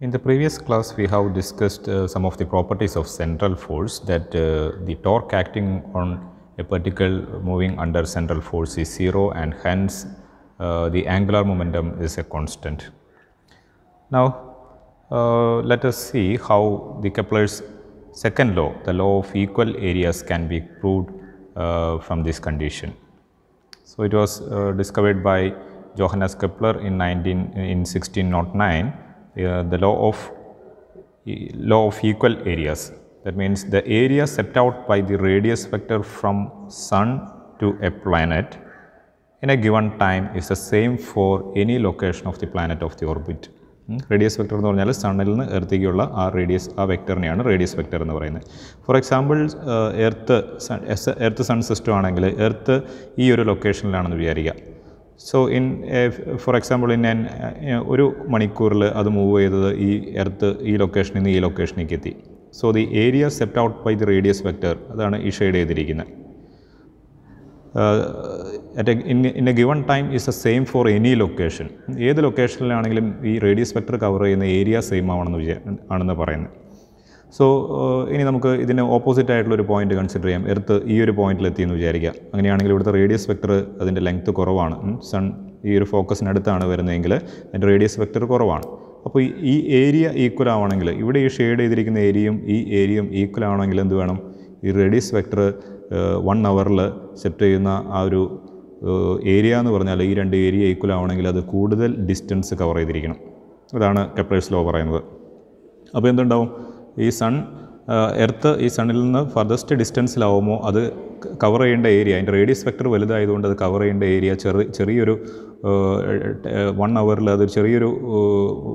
In the previous class, we have discussed uh, some of the properties of central force that uh, the torque acting on a particle moving under central force is 0 and hence uh, the angular momentum is a constant. Now, uh, let us see how the Kepler's second law, the law of equal areas can be proved uh, from this condition. So, it was uh, discovered by Johannes Kepler in 19 in 1609 the law of law of equal areas. That means the area set out by the radius vector from sun to a planet in a given time is the same for any location of the planet of the orbit. Radius vector എന്ന് പറഞ്ഞാൽ സണ്ണിൽ നിന്ന് എർത്തേക്കുള്ള ആ radius ആ വെക്ടറിനെയാണ് radius vector എന്ന് പറയുന്നത് for example earth earth sun system ആണെങ്കിൽ earth ഈ ഒരു ലൊക്കേഷനിലാണെന്ന് വിചാരിക്കുക so in for example in ഞാൻ ഒരു മണിക്കൂറിൽ അത് മൂവ് ചെയ്തത് ഈ എർത്ത് ഈ ലൊക്കേഷനിൽ നിന്ന് ഈ ലൊക്കേഷനിലേക്ക് എത്തി so the area swept out by the radius vector അതാണ് ഈ ഷെയ്ഡ് ചെയ്തിരിക്കുന്നത് at in in a given time is a same for any location ഏത് ലൊക്കേഷനിലാണെങ്കിലും ഈ റേഡിയസ് വെക്ടർ കവർ ചെയ്യുന്ന ഏരിയ സെയിം ആവണമെന്ന് വിചാ ആണെന്ന് പറയുന്നത് സോ ഇനി നമുക്ക് ഇതിന് ഓപ്പോസിറ്റ് ആയിട്ടുള്ള ഒരു പോയിന്റ് കൺസിഡർ ചെയ്യാം എർത്ത് ഈ ഒരു പോയിന്റിലെത്തി എന്ന് വിചാരിക്കുക അങ്ങനെയാണെങ്കിൽ ഇവിടുത്തെ റേഡിയസ് വെക്ടർ അതിൻ്റെ ലെങ്ത്ത് കുറവാണ് സൺ ഈ ഒരു ഫോക്കസിനടുത്താണ് വരുന്നതെങ്കിൽ അതിൻ്റെ റേഡിയസ് വെക്ടർ കുറവാണ് അപ്പോൾ ഈ ഏരിയ ഈക്വൽ ആവണമെങ്കിൽ ഇവിടെ ഈ ഷെയ്ഡ് ചെയ്തിരിക്കുന്ന ഏരിയയും ഈ ഏരിയയും ഈക്വൽ ആവണമെങ്കിൽ എന്ത് വേണം ഈ റേഡിയസ് വെക്ടർ വൺ അവറിൽ സെറ്റ് ചെയ്യുന്ന ആ ഒരു ഏരിയ എന്ന് പറഞ്ഞാൽ ഈ രണ്ട് ഏരിയ ഈക്വൽ ആവണമെങ്കിൽ അത് കൂടുതൽ ഡിസ്റ്റൻസ് കവർ ചെയ്തിരിക്കണം അതാണ് കെപ്ലേഴ്സ് ലോ പറയുന്നത് അപ്പോൾ എന്തുണ്ടാവും ഈ സൺ എർത്ത് ഈ സണ്ണിൽ നിന്ന് ഫർദസ്റ്റ് ഡിസ്റ്റൻസിലാവുമോ അത് കവർ ചെയ്യേണ്ട ഏരിയ അതിൻ്റെ റേഡിയസ് വെക്ടർ വലുതായതുകൊണ്ട് അത് കവർ ചെയ്യേണ്ട ഏരിയ ചെറിയ ചെറിയൊരു വൺ അവറിൽ അത് ചെറിയൊരു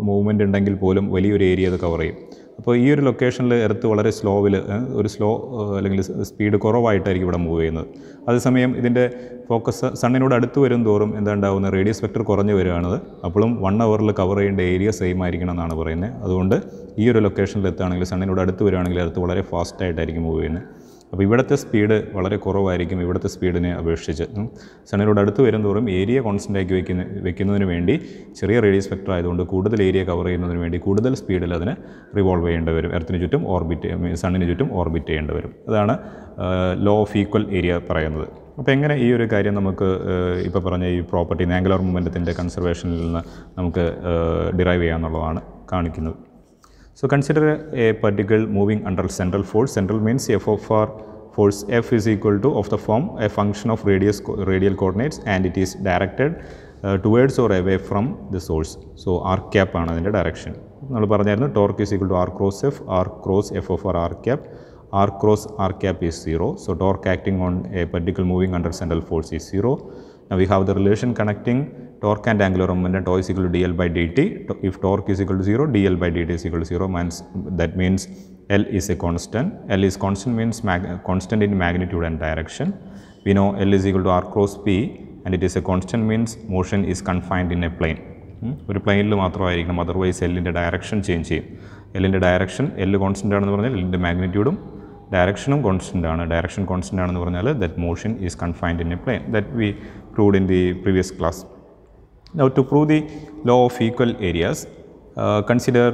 മൂവ്മെൻറ്റ് ഉണ്ടെങ്കിൽ പോലും വലിയൊരു ഏരിയ അത് കവർ ചെയ്യും അപ്പോൾ ഈ ഒരു ലൊക്കേഷനിൽ എർത്ത് വളരെ സ്ലോവിൽ ഒരു സ്ലോ അല്ലെങ്കിൽ സ്പീഡ് കുറവായിട്ടായിരിക്കും ഇവിടെ മൂവ് ചെയ്യുന്നത് അതേസമയം ഇതിൻ്റെ ഫോക്കസ് സണ്ണിനോട് അടുത്ത് വരും തോറും എന്താണ്ടാവുന്ന റേഡിയസ് വെക്ടർ കുറഞ്ഞു വരികയാണത് അപ്പോഴും വൺ അവറിൽ കവർ ചെയ്യേണ്ട ഏരിയ സെയിം ആയിരിക്കണം എന്നാണ് പറയുന്നത് അതുകൊണ്ട് ഈ ഒരു ലൊക്കേഷനിൽ എത്തുകയാണെങ്കിൽ സണ്ണിനോട് അടുത്ത് വരികയാണെങ്കിൽ എർത്ത് വളരെ ഫാസ്റ്റായിട്ടായിരിക്കും മൂവ് ചെയ്യുന്നത് അപ്പോൾ ഇവിടുത്തെ സ്പീഡ് വളരെ കുറവായിരിക്കും ഇവിടുത്തെ സ്പീഡിനെ അപേക്ഷിച്ച് സണ്ണിനോട് അടുത്ത് വരുന്നതോറും ഏരിയ കോൺസ്റ്റൻ്റ് ആക്കി വയ്ക്കുന്ന വെക്കുന്നതിന് വേണ്ടി ചെറിയ റേഡിയസ് വെക്ടർ ആയതുകൊണ്ട് കൂടുതൽ ഏരിയ കവർ ചെയ്യുന്നതിന് വേണ്ടി കൂടുതൽ സ്പീഡിൽ അതിനെ റിവോൾവ് ചെയ്യേണ്ടി വരും എർത്തിന് ചുറ്റും ഓർബിറ്റ് സണ്ണിന് ചുറ്റും ഓർബിറ്റ് ചെയ്യേണ്ടി വരും അതാണ് ലോ ഓഫ് ഈക്വൽ ഏരിയ പറയുന്നത് അപ്പോൾ എങ്ങനെ ഈ ഒരു കാര്യം നമുക്ക് ഇപ്പോൾ പറഞ്ഞ ഈ പ്രോപ്പർട്ടി ആംഗുലർ മൂമെൻറ്റത്തിൻ്റെ കൺസർവേഷനിൽ നിന്ന് നമുക്ക് ഡിറൈവ് ചെയ്യാമെന്നുള്ളതാണ് കാണിക്കുന്നത് So consider a particle moving under central force. Central means F of r force F is equal to of the form a function of radius radial coordinates and it is directed uh, towards or away from the source. So r cap is അതിൻ്റെ direction. നമ്മൾ പറഞ്ഞായിരുന്നു torque is equal to r cross F, r cross F of r r cap. r cross r cap is 0. So torque acting on a particle moving under central force is 0. Now we have the relation connecting torque and angular momentum tau is equal to dl by dt. If torque is equal to 0, dl by dt is equal to 0 means that means L is a constant. L is constant means constant in magnitude and direction. We know L is equal to r cross p and it is a constant means motion is confined in a plane. Hmm? ഒരു പ്ലെയിനിൽ മാത്രമായിരിക്കണം otherwise എല്ലിൻ്റെ direction change ചെയ്യും എല്ലിൻ്റെ direction L constant ആണെന്ന് പറഞ്ഞാൽ എല്ലിൻ്റെ മാഗ്നിറ്റ്യൂഡും ഡയറക്ഷനും കോൺസ്റ്റൻ്റ് ആണ് ഡയറക്ഷൻ കോൺസ്റ്റൻ്റ് ആണെന്ന് പറഞ്ഞാൽ that motion is confined in a plane that we proved in the previous class Now to prove the law of equal areas, uh, consider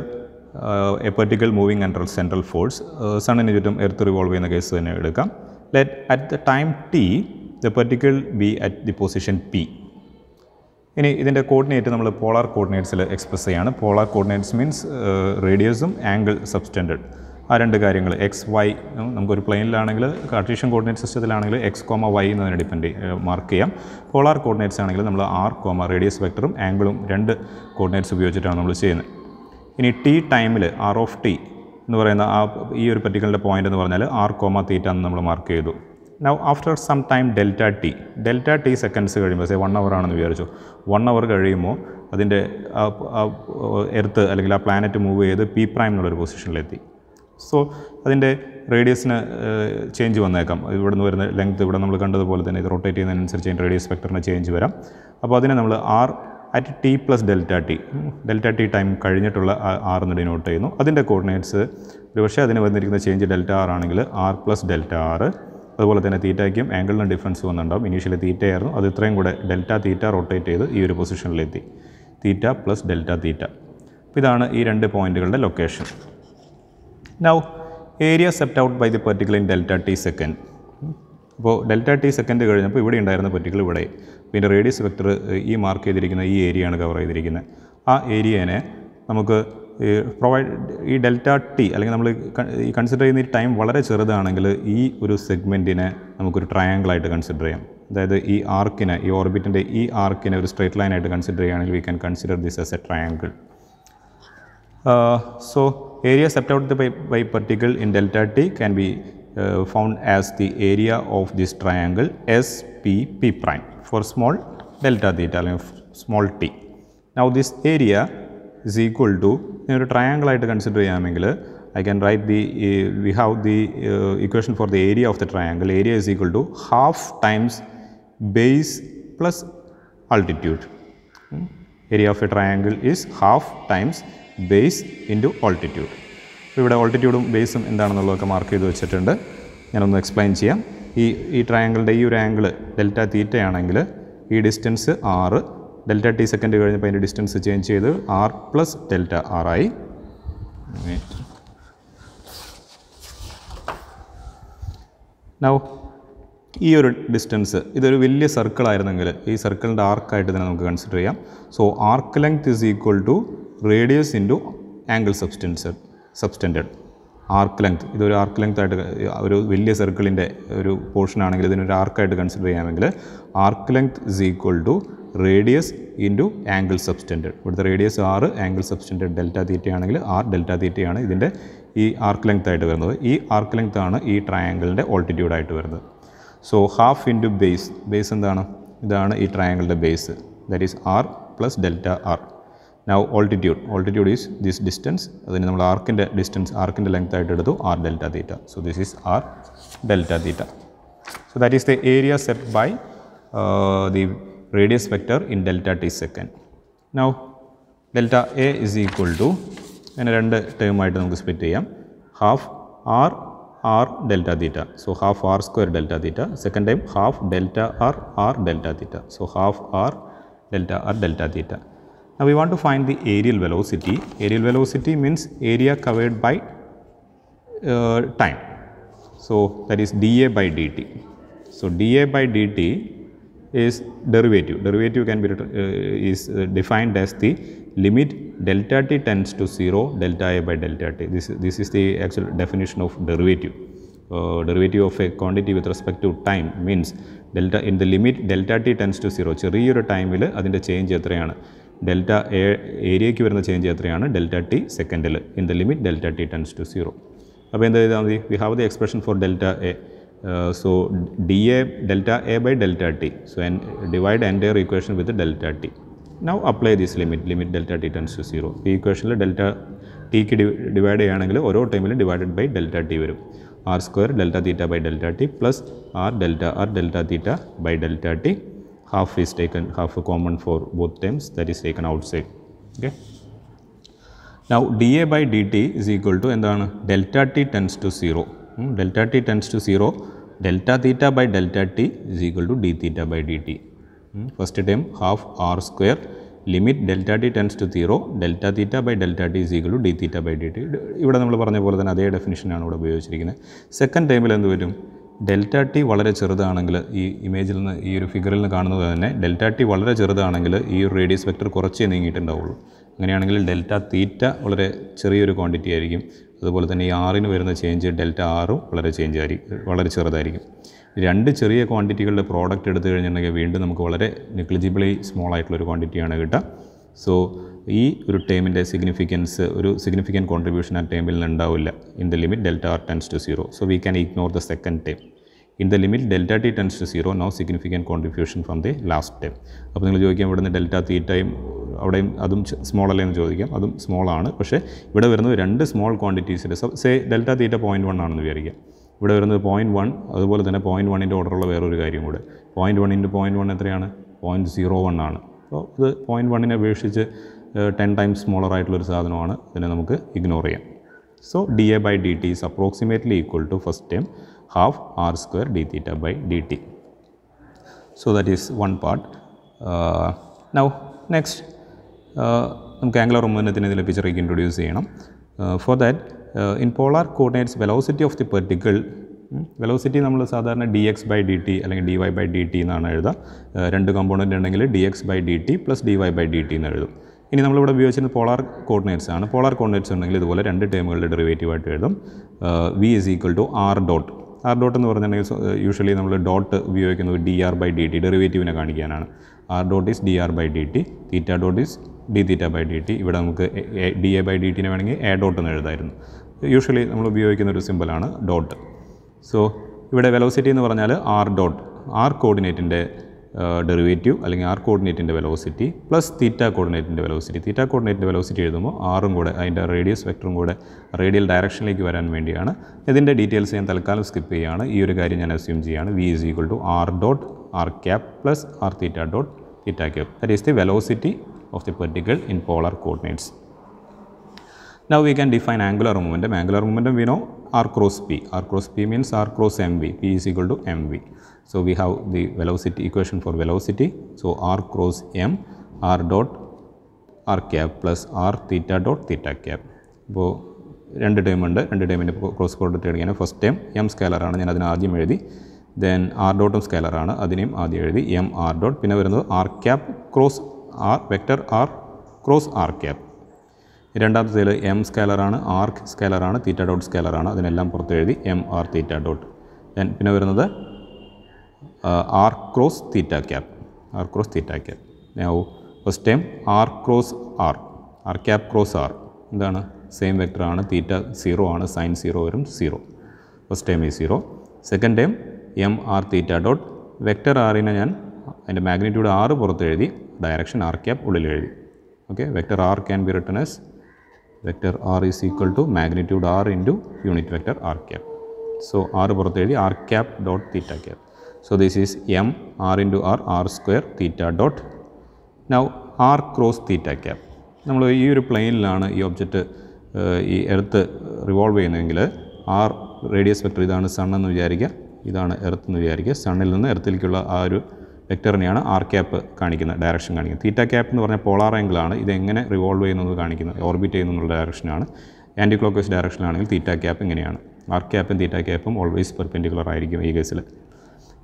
a particle moving under central force സണ്ണിന് ചുറ്റും earth revolve ചെയ്യുന്ന case തന്നെ എടുക്കാം let at the time t the particle be at the position P ഇനി ഇതിൻ്റെ coordinate നമ്മൾ polar കോർഡിനേറ്റ്സിൽ express ചെയ്യാണ് പോളാർ കോർഡിനേറ്റ്സ് മീൻസ് റേഡിയസും ആംഗിൾ സബ്സ്റ്റൻഡേഡ് ആ രണ്ട് കാര്യങ്ങൾ എക്സ് വൈ നമുക്കൊരു പ്ലെയിനിലാണെങ്കിൽ കാർട്ടീഷ്യൻ കോർഡിനേറ്റ് സിസ്റ്റത്തിലാണെങ്കിൽ എക്സ് കോമ വൈ എന്നതിനെ ഡിപ്പെൻഡ് മാർക്ക് ചെയ്യാം പോളാർ കോർഡിനേറ്റ്സ് ആണെങ്കിൽ നമ്മൾ ആർ കോമ റേഡിയസ് വെക്ടറും ആംഗിളും രണ്ട് കോർഡിനേറ്റ്സ് ഉപയോഗിച്ചിട്ടാണ് നമ്മൾ ചെയ്യുന്നത് ഇനി ടി ടൈമിൽ ആർ ഓഫ് ടി എന്ന് പറയുന്ന ആ ഈ ഒരു പർട്ടിക്കുലർ പോയിൻ്റ് എന്ന് പറഞ്ഞാൽ ആർ കോമ തീറ്റ എന്ന് നമ്മൾ മാർക്ക് ചെയ്തു now after some time delta t delta t seconds കഴിയുമ്പോൾ സേ വൺ അവർ ആണെന്ന് വിചാരിച്ചു വൺ അവർ കഴിയുമ്പോൾ അതിൻ്റെ എർത്ത് അല്ലെങ്കിൽ ആ പ്ലാനറ്റ് മൂവ് ചെയ്ത് പി പ്രൈം എന്നുള്ളൊരു പൊസിഷനിലെത്തി സോ അതിൻ്റെ റേഡിയസിന് ചേഞ്ച് വന്നേക്കാം ഇവിടെ നിന്ന് വരുന്ന ലെങ്ത് ഇവിടെ നമ്മൾ കണ്ടതുപോലെ തന്നെ ഇത് റൊട്ടേറ്റ് ചെയ്യുന്നതിനനുസരിച്ച് അതിൻ്റെ റേഡിയസ് വെക്ടറിന് ചേഞ്ച് വരാം അപ്പോൾ അതിനെ നമ്മൾ r at t plus delta t delta t time കഴിഞ്ഞിട്ടുള്ള ആർ എന്ന് ഡിനോട്ട് ചെയ്യുന്നു അതിൻ്റെ കോർഡിനേറ്റ്സ് ഒരുപക്ഷെ അതിന് വന്നിരിക്കുന്ന ചേഞ്ച് ഡെൽറ്റ ആർ ആണെങ്കിൽ ആർ പ്ലസ് ഡെൽറ്റ ആർ അതുപോലെ തന്നെ തീറ്റയ്ക്കും ആംഗിളിനും ഡിഫറൻസ് വന്നിട്ടുണ്ടാകും ഇനീഷ്യലി തീറ്റയായിരുന്നു അത് ഇത്രയും കൂടെ ഡെൽറ്റ തീറ്റ റൊട്ടേറ്റ് ചെയ്ത് ഈ ഒരു പൊസിഷനിലെത്തി തീറ്റ പ്ലസ് ഡെൽറ്റ തീറ്റ അപ്പോൾ ഇതാണ് ഈ രണ്ട് പോയിൻറ്റുകളുടെ location Now, area swept out by the particle in delta t second. അപ്പോൾ ഡെൽറ്റ ടി സെക്കൻഡ് കഴിഞ്ഞപ്പോൾ ഇവിടെ ഉണ്ടായിരുന്ന പറ്റിക്കൽ ഇവിടെ പിന്നെ റേഡിയസ് വെക്ടർ ഈ മാർക്ക് ചെയ്തിരിക്കുന്ന ഈ ഏരിയയാണ് കവർ ചെയ്തിരിക്കുന്നത് ആ ഏരിയനെ നമുക്ക് പ്രൊവൈഡ് ഈ ഡെൽറ്റ ടി അല്ലെങ്കിൽ നമ്മൾ ഈ കൺസിഡർ ചെയ്യുന്ന ഈ ടൈം വളരെ ചെറുതാണെങ്കിൽ ഈ ഒരു സെഗ്മെൻറ്റിനെ നമുക്കൊരു ട്രയാങ്കിളായിട്ട് കൺസിഡർ ചെയ്യാം അതായത് ഈ ആർക്കിനെ ഈ ഓർബിറ്റിൻ്റെ ഈ ആർക്കിനെ ഒരു സ്ട്രേറ്റ് ലൈനായിട്ട് കൺസിഡർ ചെയ്യുകയാണെങ്കിൽ we can consider this as a triangle so area out by, by particle in delta t can be uh, found as the area of this triangle S P P prime for small delta theta അല്ലെങ്കിൽ small t. Now this area is equal to ഒരു triangle ആയിട്ട് consider consider, I can write the uh, we have the uh, equation for the area of the triangle area is equal to half times base plus altitude. Hmm? Area of a triangle is half times base into altitude അപ്പോൾ ഇവിടെ ഓൾട്ടിറ്റ്യൂഡും ബേസും എന്താണെന്നുള്ളതൊക്കെ mark ചെയ്ത് വെച്ചിട്ടുണ്ട് ഞാനൊന്ന് explain ചെയ്യാം ഈ ഈ ട്രയാങ്കിളുടെ ഈ ഒരു ആംഗിൾ ഡെൽറ്റ തീറ്റയാണെങ്കിൽ ഈ ഡിസ്റ്റൻസ് ആറ് ഡെൽറ്റ ടി സെക്കൻഡ് കഴിഞ്ഞപ്പോൾ അതിൻ്റെ ഡിസ്റ്റൻസ് ചേഞ്ച് ചെയ്ത് ആർ പ്ലസ് ഡെൽറ്റ ആറായി നൗ ഈ ഒരു ഡിസ്റ്റൻസ് ഇതൊരു വലിയ സർക്കിൾ ആയിരുന്നെങ്കിൽ ഈ സർക്കിളിൻ്റെ ആർക്കായിട്ട് തന്നെ നമുക്ക് കൺസിഡർ ചെയ്യാം so arc length is equal to radius into angle substance subtended arc length ഇതൊരു ആർക്ക് ലെങ്ത് ആയിട്ട് ഒരു വലിയ സർക്കിളിൻ്റെ ഒരു പോർഷൻ ആണെങ്കിൽ ഇതിനൊരു ആർക്കായിട്ട് കൺസിഡർ ചെയ്യാമെങ്കിൽ arc length is equal to radius into angle subtended ഇവിടുത്തെ റേഡിയസ് ആറ് ആംഗിൾ സബ്സ്റ്റൻഡഡ് ഡെൽറ്റ തീറ്റ ആണെങ്കിൽ ആർ ഡെൽറ്റ തീറ്റയാണ് ഇതിൻ്റെ ഈ ആർക്ക് ലെങ്ത് ആയിട്ട് വരുന്നത് ഈ ആർക്ക് ലെങ്ത് ആണ് ഈ ട്രയാങ്കിളിൻ്റെ ഓൾട്ടിറ്റ്യൂഡായിട്ട് വരുന്നത് So half into base, base and the the triangle base that is r plus delta r. Now altitude, altitude is this distance, then arc in the distance, arc in the length r delta theta. So this is r delta theta. So that is the area set by uh, the radius vector in delta t second. Now delta a is equal to and a term item split am half r r delta theta. So, half r square delta theta. Second time half delta r r delta theta. So, half r delta r delta theta. Now, we want to find the aerial velocity. Aerial velocity means area covered by uh, time. So, that is dA by dt. So, dA by dt is derivative. Derivative can be uh, is uh, defined as the limit delta t tends to 0 delta a by delta t. This, this is the actual definition of derivative. Uh, derivative of a quantity with respect to time means delta in the limit delta t tends to 0. So, re time will add change at delta a area given the change at delta t second in the limit delta t tends to 0. We have the expression for delta a. Uh, so, da delta a by delta t. So, and divide entire equation with the delta t. Now apply this limit, limit delta t tends to 0. The equation delta t divided time divided by delta t. R square delta theta by delta t plus r delta r delta theta by delta t. Half is taken, half common for both terms that is taken outside. Okay. Now dA by dt is equal to and then delta t tends to 0. Delta t tends to 0. Delta theta by delta t is equal to d theta by dt. First term half R square limit delta T tends to zero delta theta by delta T is equal D theta by D T ഇവിടെ നമ്മൾ പറഞ്ഞ പോലെ തന്നെ അതേ ഡെഫിനിഷനാണ് ഇവിടെ ഉപയോഗിച്ചിരിക്കുന്നത് second ടൈമിൽ എന്ത് വരും ഡെൽറ്റ ടി വളരെ ചെറുതാണെങ്കിൽ ഈ ഇമേജിൽ നിന്ന് ഈ ഒരു ഫിഗറിൽ നിന്ന് കാണുന്നത് തന്നെ ഡെൽറ്റ ടി വളരെ ചെറുതാണെങ്കിൽ ഈ ഒരു റേഡിയസ് വെക്ടർ കുറച്ചേ നീങ്ങിയിട്ടുണ്ടാവുള്ളൂ അങ്ങനെയാണെങ്കിൽ ഡെൽറ്റ തീറ്റ വളരെ ചെറിയൊരു ക്വാണ്ടിറ്റി ആയിരിക്കും അതുപോലെ തന്നെ ഈ ആറിന് വരുന്ന ചേഞ്ച് ഡെൽറ്റ ആറും വളരെ ചേഞ്ച് ആയിരിക്കും വളരെ ചെറുതായിരിക്കും രണ്ട് ചെറിയ ക്വാണ്ടിറ്റികളുടെ പ്രോഡക്റ്റ് എടുത്തു കഴിഞ്ഞിട്ടുണ്ടെങ്കിൽ വീണ്ടും നമുക്ക് വളരെ നെഗ്ലിജിബിളി സ്മോൾ ആയിട്ടുള്ളൊരു ക്വാണ്ടിറ്റിയാണ് കിട്ടുക സോ ഈ ഒരു ടേമിൻ്റെ സിഗ്നിഫിക്കൻസ് ഒരു സിഗ്നിഫിക്കൻ കോൺട്രിബ്യൂഷൻ ആ ടേമിൽ നിന്ന് ഉണ്ടാവില്ല in the limit delta R tends to zero so we can ignore the second term in the limit delta T tends to zero no significant contribution from the last term അപ്പോൾ നിങ്ങൾ ചോദിക്കാം ഇവിടുന്ന് delta തീറ്റയും അവിടെയും അതും small അല്ലേ എന്ന് ചോദിക്കാം അതും സ്മോൾ ആണ് പക്ഷേ ഇവിടെ വരുന്നത് രണ്ട് സ്മോൾ ക്വാണ്ടിറ്റീസിൻ്റെ say delta theta point one ആണെന്ന് വിചാരിക്കാം ഇവിടെ വരുന്നത് പോയിൻറ്റ് വൺ അതുപോലെ തന്നെ പോയിൻറ്റ് വണ്ണിൻ്റെ ഓർഡറുള്ള വേറൊരു കാര്യം കൂടെ പോയിൻറ്റ് വൺ പോയിൻറ്റ് വൺ എത്രയാണ് പോയിൻറ്റ് സീറോ വൺ ആണ് അപ്പോൾ ഇത് പോയിൻറ്റ് വണ്ണിനെ അപേക്ഷിച്ച് ടെൻ ടൈംസ് സ്മോളർ ആയിട്ടുള്ളൊരു സാധനമാണ് ഇതിനെ നമുക്ക് ഇഗ്നോർ ചെയ്യാം so D A by D T is approximately equal to first time half R square D theta by D T so that is one part now next നമുക്ക് angular ഉമ്മനത്തിന് ഇതിൽ പിക്ചറേക്ക് introduce ചെയ്യണം for that in polar coordinates velocity of the particle velocity നമ്മൾ സാധാരണ D X by D T അല്ലെങ്കിൽ D Y by D T എന്നാണ് എഴുതുക രണ്ട് കമ്പോണൻ്റ് ഉണ്ടെങ്കിൽ D X by D T plus D Y by D T എന്ന് എഴുതും ഇനി നമ്മളിവിടെ ഉപയോഗിച്ചിരുന്ന പോളാർ കോർഡിനേറ്റ്സ് ആണ് പോളാർ കോർഡിനേറ്റ്സ് ഉണ്ടെങ്കിൽ ഇതുപോലെ രണ്ട് ടേമുകളുടെ ഡെറിവേറ്റീവായിട്ട് എഴുതും V is equal to R dot R dot എന്ന് പറഞ്ഞിട്ടുണ്ടെങ്കിൽ യൂഷ്വലി നമ്മൾ ഡോട്ട് ഉപയോഗിക്കുന്നത് D R by D T ഡെറിവേറ്റീവിനെ കാണിക്കാനാണ് R dot is D R by D T theta dot is D theta by D T ഇവിടെ നമുക്ക് D A by D ടിനെ വേണമെങ്കിൽ എ ഡോട്ട് എന്ന് എഴുതായിരുന്നു യൂഷ്വലി നമ്മൾ ഉപയോഗിക്കുന്ന ഒരു സിമ്പിളാണ് ഡോട്ട് സോ ഇവിടെ വെലോസിറ്റി എന്ന് പറഞ്ഞാൽ ആർ ഡോട്ട് ആർ കോർഡിനേറ്റിൻ്റെ ഡെറിവേറ്റീവ് അല്ലെങ്കിൽ ആർ കോർഡിനേറ്റിൻ്റെ വെലോസിറ്റി പ്ലസ് തീറ്റ കോർഡിനേറ്റിൻ്റെ വെലോസിറ്റി തീറ്റ കോർഡിനേറ്റിൻ്റെ വെലോസിറ്റി എഴുതുമ്പോൾ ആറും കൂടെ അതിൻ്റെ റേഡിയസ് വെക്ടറും കൂടെ റേഡിയൽ ഡയറക്ഷനിലേക്ക് വരാൻ വേണ്ടിയാണ് ഇതിൻ്റെ ഡീറ്റെയിൽസ് ഞാൻ തൽക്കാലം സ്കിപ്പ് ചെയ്യുകയാണ് ഈ ഒരു കാര്യം ഞാൻ അസ്യൂം ചെയ്യുകയാണ് V is equal to R dot R cap plus R theta dot theta cap that is the velocity of the particle in polar coordinates. Now we can define angular momentum. Angular momentum we know r cross p. r cross p means r cross mv. p is equal to mv. So we have the velocity equation for velocity. So r cross m r dot r cap plus r theta dot theta cap. അപ്പോൾ രണ്ട് time ഉണ്ട് രണ്ട് ടൈമിൻ്റെ cross product എടുക്കുകയാണ് first time M സ്കാലറാണ് ഞാൻ അതിന് ആദ്യം എഴുതി ദെൻ ആർ ഡോട്ടും സ്കാലറാണ് അതിനെയും ആദ്യം എഴുതി എം ആർ ഡോട്ട് പിന്നെ വരുന്നത് R cap cross R vector R cross R cap രണ്ടാമത്തേൽ എം സ്കാലറാണ് ആർ സ്കാലറാണ് തീറ്റ ഡോട്ട് സ്കാലറാണ് അതിനെല്ലാം പുറത്ത് എഴുതി എം ആർ തീറ്റ ഡോട്ട് പിന്നെ വരുന്നത് R cross theta cap R cross theta cap ഞാവു first time R cross R R cap cross R എന്താണ് സെയിം വെക്ടറാണ് തീറ്റ സീറോ ആണ് സൈൻ സീറോ വരും സീറോ ഫസ്റ്റ് ടൈം ഈ zero second time M R theta dot vector ആറിനെ ഞാൻ അതിൻ്റെ magnitude ആറ് പുറത്ത് എഴുതി ഡയറക്ഷൻ ആർ ക്യാപ് ഉള്ളിൽ എഴുതി okay vector R can be written as vector R is equal to magnitude R into unit vector R cap so R പുറത്ത് എഴുതി R cap dot theta cap so this is M R into R R square theta dot now R cross theta cap നമ്മൾ ഈ ഒരു പ്ലെയിനിലാണ് ഈ object ഈ earth revolve ചെയ്യുന്നതെങ്കിൽ R radius vector ഇതാണ് സൺ എന്ന് വിചാരിക്കുക ഇതാണ് എർത്ത് എന്ന് വിചാരിക്കുക സണ്ണിൽ നിന്ന് എർത്തിലേക്കുള്ള ആ ഒരു വെക്ടറിനെയാണ് ആർ ക്യാപ്പ് കാണിക്കുന്നത് ഡയറക്ഷൻ കാണിക്കുന്നത് തീറ്റ ക്യാപ്പ് എന്ന് പറഞ്ഞാൽ പോളാർ ആംഗിളാണ് ഇത് എങ്ങനെ റിവോൾവ് ചെയ്യുന്നത് കാണിക്കുന്നത് ഓർബിറ്റ് ചെയ്യുന്നു എന്നുള്ള ഡയറക്ഷനാണ് ആൻറ്റി ക്ലോക്ക് വൈസ് ഡയറക്ഷനിലാണെങ്കിൽ തീറ്റ ക്യാപ്പ് ഇങ്ങനെയാണ് ആർ ക്യാപ്പും തീറ്റ ക്യാപ്പും ഓൾവേസ് പെർപെൻഡിക്കുലർ ആയിരിക്കും ഈ കേസിൽ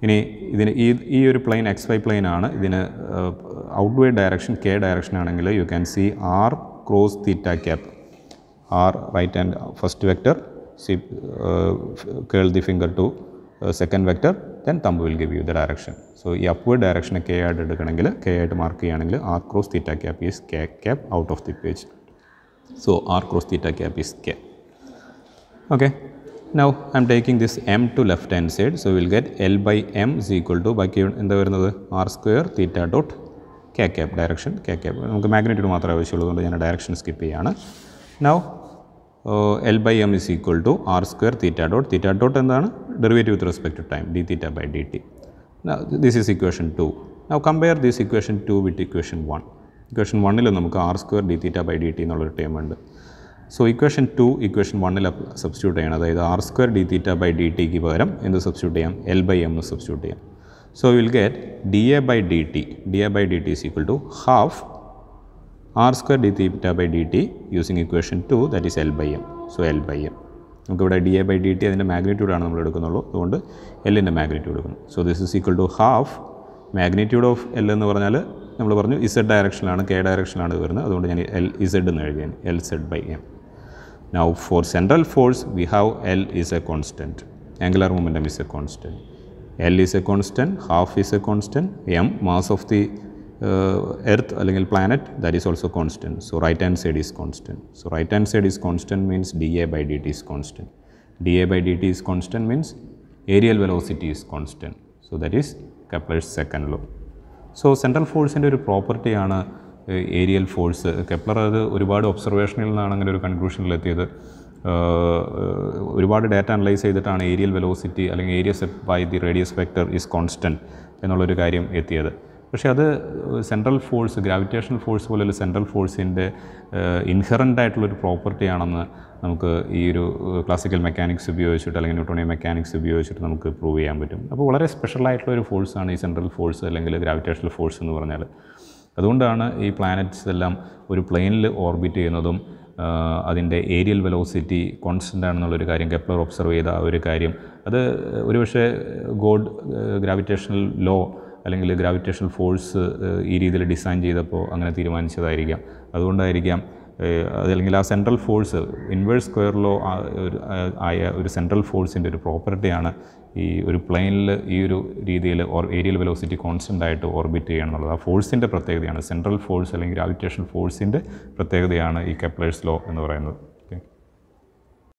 ഇനി ഇതിന് ഈ ഈ ഒരു പ്ലെയിൻ എക്സ് വൈ പ്ലെയിൻ ആണ് ഇതിന് വേഡ് ഡയറക്ഷൻ കെ ഡയറക്ഷൻ ആണെങ്കിൽ you can see R cross theta cap R right and first vector see curl the finger to second vector then thumb will give you the direction so ഈ upward direction K ആയിട്ട് എടുക്കണമെങ്കിൽ K ആയിട്ട് mark ചെയ്യുകയാണെങ്കിൽ R cross theta cap is K cap out of the page so R cross theta cap is K okay now I'm taking this M to left hand side so will get L by M is equal to ബാക്കി എന്താ വരുന്നത് R square theta dot K cap direction K cap നമുക്ക് magnitude മാത്രമേ ആവശ്യമുള്ളൂ അതുകൊണ്ട് ഞാൻ direction skip ചെയ്യാണ് now L by M is equal to R square theta dot theta dot എന്താണ് derivative with respect to time D theta by D T this is equation two now compare these equation two with equation one equation വണ്ണിൽ നമുക്ക് R square D theta by D T എന്നുള്ളൊരു ടേമുണ്ട് so equation two equation വണ്ണിൽ substitute ചെയ്യണം അതായത് R square D theta by D ടിക്ക് പകരം എന്ത് സബ്സ്റ്റിറ്റ്യൂട്ട് ചെയ്യാം എൽ ബൈ എം സബ്സ്റ്റിറ്റ്യൂട്ട് ചെയ്യാം so will get D A by D T D A by D T is equal to half R square D theta by D T using equation two that is L by M so L by M നമുക്കിവിടെ D A by D T അതിൻ്റെ മാഗ്നിറ്റ്യൂഡാണ് നമ്മൾ എടുക്കുന്നുള്ളൂ അതുകൊണ്ട് എല്ലിൻ്റെ magnitude എടുക്കുന്നു so this is equal to half magnitude of L എന്ന് പറഞ്ഞാൽ നമ്മൾ പറഞ്ഞു ഇസഡ് ഡയറക്ഷനിലാണ് കെ ഡയറക്ഷനിലാണ് ഇത് വരുന്നത് അതുകൊണ്ട് ഞാൻ എൽ ഇസഡ് എന്ന് എഴുതിയാണ് L Z by M now for central force we have L is a constant angular momentum is a constant L is a constant half is a constant M mass of the Earth അല്ലെങ്കിൽ planet that is also constant. So right hand side is constant. So right hand side is constant means dA by dt is constant. dA by dt is constant means aerial velocity is constant. So that is Kepler's second law. So central ഫോഴ്സിൻ്റെ ഒരു പ്രോപ്പർട്ടിയാണ് aerial force Kepler അത് ഒരുപാട് ഒബ്സർവേഷനിൽ നിന്നാണ് അങ്ങനെ ഒരു കൺക്ലൂഷനിലെത്തിയത് ഒരുപാട് ഡാറ്റ അനലൈസ് ചെയ്തിട്ടാണ് ഏരിയൽ വെലോസിറ്റി അല്ലെങ്കിൽ area swept by the radius vector is constant എന്നുള്ളൊരു കാര്യം എത്തിയത് പക്ഷേ അത് സെൻട്രൽ ഫോഴ്സ് ഗ്രാവിറ്റേഷണൽ ഫോഴ്സ് പോലെയുള്ള സെൻട്രൽ ഫോഴ്സിൻ്റെ ഇൻഹറൻ്റ് ആയിട്ടുള്ളൊരു പ്രോപ്പർട്ടി ആണെന്ന് നമുക്ക് ഈ ഒരു ക്ലാസിക്കൽ മെക്കാനിക്സ് ഉപയോഗിച്ചിട്ട് അല്ലെങ്കിൽ ന്യൂട്ടോണിയ മെക്കാനിക്സ് ഉപയോഗിച്ചിട്ട് നമുക്ക് പ്രൂവ് ചെയ്യാൻ പറ്റും അപ്പോൾ വളരെ ആയിട്ടുള്ള ഒരു ഫോഴ്സാണ് ഈ സെൻട്രൽ ഫോഴ്സ് അല്ലെങ്കിൽ ഗ്രാവിറ്റേഷണൽ ഫോഴ്സ് എന്ന് പറഞ്ഞാൽ അതുകൊണ്ടാണ് ഈ പ്ലാനറ്റ്സ് എല്ലാം ഒരു പ്ലെയിനിൽ ഓർബിറ്റ് ചെയ്യുന്നതും അതിൻ്റെ ഏരിയൽ വെലോസിറ്റി കോൺസ്റ്റൻ്റ് ആണെന്നുള്ളൊരു കാര്യം കെപ്ലർ ഒബ്സർവ് ചെയ്ത ആ ഒരു കാര്യം അത് ഒരുപക്ഷെ ഗോഡ് ഗ്രാവിറ്റേഷണൽ ലോ അല്ലെങ്കിൽ ഗ്രാവിറ്റേഷണൽ ഫോഴ്സ് ഈ രീതിയിൽ ഡിസൈൻ ചെയ്തപ്പോൾ അങ്ങനെ തീരുമാനിച്ചതായിരിക്കാം അതുകൊണ്ടായിരിക്കാം അതല്ലെങ്കിൽ ആ central force inverse square law ആയ ഒരു സെൻട്രൽ ഫോഴ്സിൻ്റെ ഒരു പ്രോപ്പർട്ടിയാണ് ഈ ഒരു പ്ലെയിനിൽ ഈ ഒരു രീതിയിൽ ഓർ ഏരിയൽ വെലോസിറ്റി കോൺസ്റ്റൻ്റ് ആയിട്ട് ഓർബിറ്റ് ചെയ്യണമെന്നുള്ളത് ആ ഫോഴ്സിൻ്റെ പ്രത്യേകതയാണ് സെൻട്രൽ ഫോഴ്സ് അല്ലെങ്കിൽ ഗ്രാവിറ്റേഷൻ ഫോഴ്സിൻ്റെ പ്രത്യേകതയാണ് ഈ കെപ്ലേഴ്സ് ലോ എന്ന് പറയുന്നത്